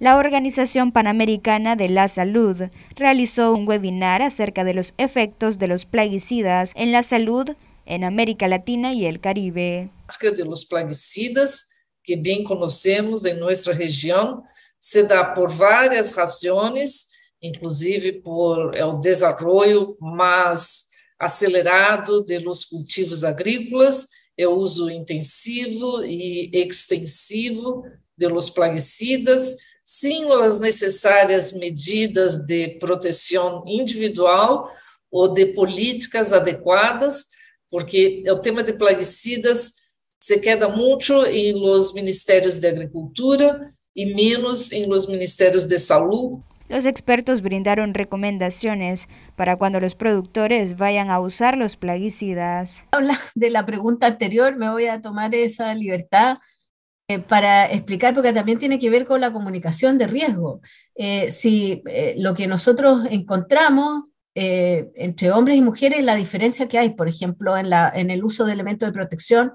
La Organización Panamericana de la Salud realizó un webinar acerca de los efectos de los plaguicidas en la salud en América Latina y el Caribe. De los plaguicidas que bien conocemos en nuestra región se da por varias razones, inclusive por el desarrollo más acelerado de los cultivos agrícolas, el uso intensivo y extensivo de los plaguicidas, sim as necessárias medidas de proteção individual ou de políticas adequadas, porque é o tema de plaguicidas se queda muito em los ministérios de agricultura e menos em los ministérios de saúde. Los expertos brindaron recomendaciones para cuando los productores vayan a usar los plaguicidas. Habla de la pregunta anterior, me voy a tomar esa libertad Eh, para explicar, porque también tiene que ver con la comunicación de riesgo. Eh, si eh, lo que nosotros encontramos entre hombres y mujeres, la diferencia que hay, por ejemplo, en, en el uso de elementos de protección,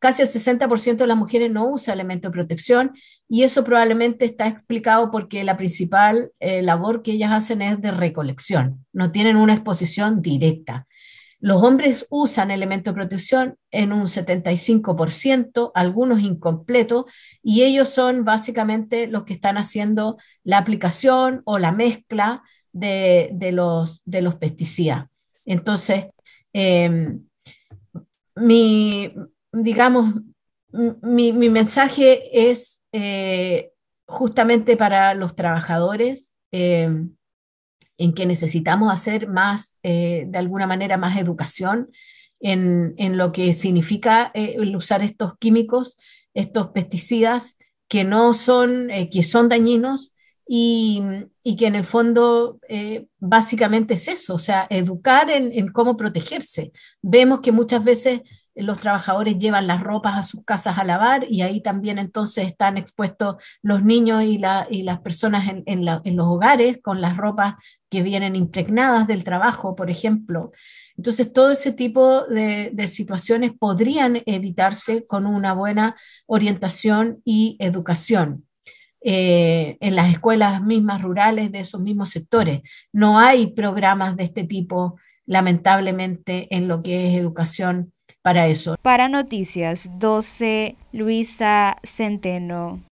casi el 60% de las mujeres no usa elementos de protección y eso probablemente está explicado porque la principal labor que ellas hacen es de recolección, no tienen una exposición directa. Los hombres usan elementos de protección en un 75%, algunos incompletos, y ellos son básicamente los que están haciendo la aplicación o la mezcla de, los, de los, pesticidas. Entonces, em, mi, digamos, mi, mensaje es eh, justamente para los trabajadores. Em, en que necesitamos hacer más, eh, de alguna manera, más educación en, lo que significa eh, el usar estos químicos, estos pesticidas que no son, eh, que son dañinos y, y, que en el fondo básicamente es eso, o sea, educar en, en cómo protegerse. Vemos que muchas veces los trabajadores llevan las ropas a sus casas a lavar y ahí también entonces están expuestos los niños y, las personas en, los hogares con las ropas que vienen impregnadas del trabajo, por ejemplo. Entonces, todo ese tipo de, situaciones podrían evitarse con una buena orientación y educación. Eh, en las escuelas mismas rurales de esos mismos sectores. No hay programas de este tipo, lamentablemente, en lo que es educación para eso. Para Noticias 12, Luisa Centeno.